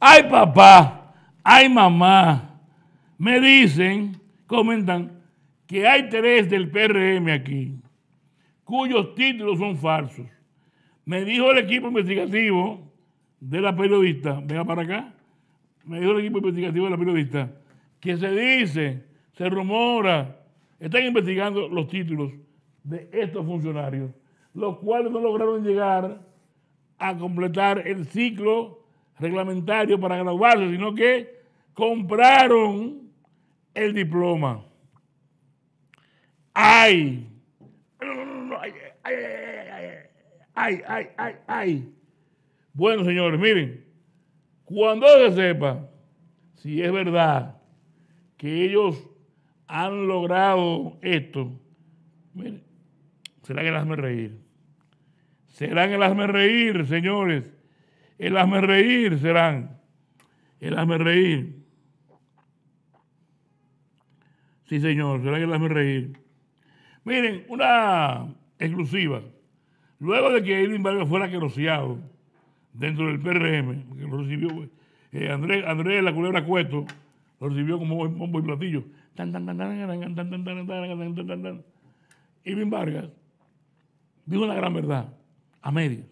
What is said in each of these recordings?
ay papá, ay mamá, me dicen, comentan, que hay tres del PRM aquí, cuyos títulos son falsos. Me dijo el equipo investigativo de la periodista, venga para acá, me dijo el equipo investigativo de la periodista, que se dice, se rumora, están investigando los títulos de estos funcionarios, los cuales no lograron llegar a completar el ciclo reglamentario para graduarse, sino que compraron el diploma. ¡Ay! ¡Ay, ay, ay, ay! Bueno, señores, miren, cuando se sepa si es verdad que ellos han logrado esto, miren, será que las me reír. Serán las me reír, señores el hazme reír serán. El hazme reír. Sí, señor, serán el hazme reír. Miren, una exclusiva. Luego de que Edwin Vargas fuera queroseado dentro del PRM, que lo recibió Andrés de la culebra Cueto, lo recibió como bombo y platillo. Tan, Vargas dijo una gran verdad, a medias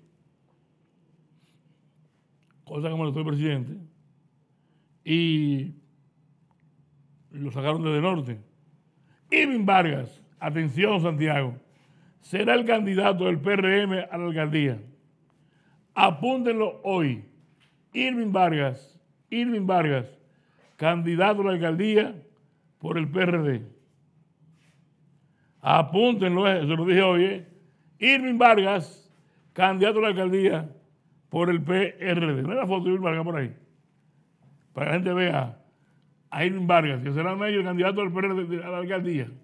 cosa como molestó estoy presidente, y lo sacaron desde el norte. Irving Vargas, atención Santiago, será el candidato del PRM a la alcaldía. Apúntenlo hoy. Irving Vargas, Irving Vargas, candidato a la alcaldía por el PRD. Apúntenlo, eh, se lo dije hoy. Eh. Irving Vargas, candidato a la alcaldía por el PRD. No la foto de Vargas por ahí. Para que la gente vea a Irving Vargas, que será el candidato del PRD a la alcaldía.